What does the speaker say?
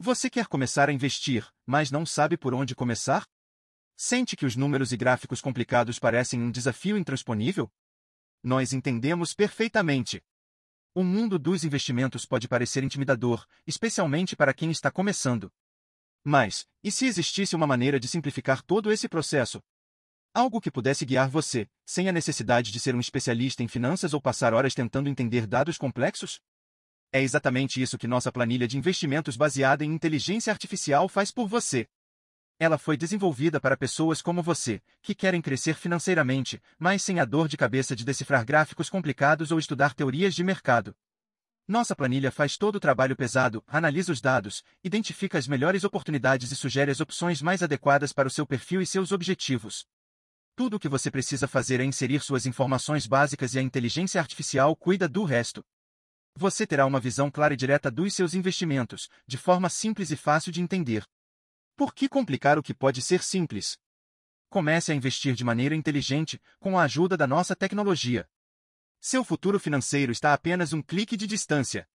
Você quer começar a investir, mas não sabe por onde começar? Sente que os números e gráficos complicados parecem um desafio intransponível? Nós entendemos perfeitamente. O mundo dos investimentos pode parecer intimidador, especialmente para quem está começando. Mas, e se existisse uma maneira de simplificar todo esse processo? Algo que pudesse guiar você, sem a necessidade de ser um especialista em finanças ou passar horas tentando entender dados complexos? É exatamente isso que nossa planilha de investimentos baseada em inteligência artificial faz por você. Ela foi desenvolvida para pessoas como você, que querem crescer financeiramente, mas sem a dor de cabeça de decifrar gráficos complicados ou estudar teorias de mercado. Nossa planilha faz todo o trabalho pesado, analisa os dados, identifica as melhores oportunidades e sugere as opções mais adequadas para o seu perfil e seus objetivos. Tudo o que você precisa fazer é inserir suas informações básicas e a inteligência artificial cuida do resto você terá uma visão clara e direta dos seus investimentos, de forma simples e fácil de entender. Por que complicar o que pode ser simples? Comece a investir de maneira inteligente, com a ajuda da nossa tecnologia. Seu futuro financeiro está a apenas um clique de distância.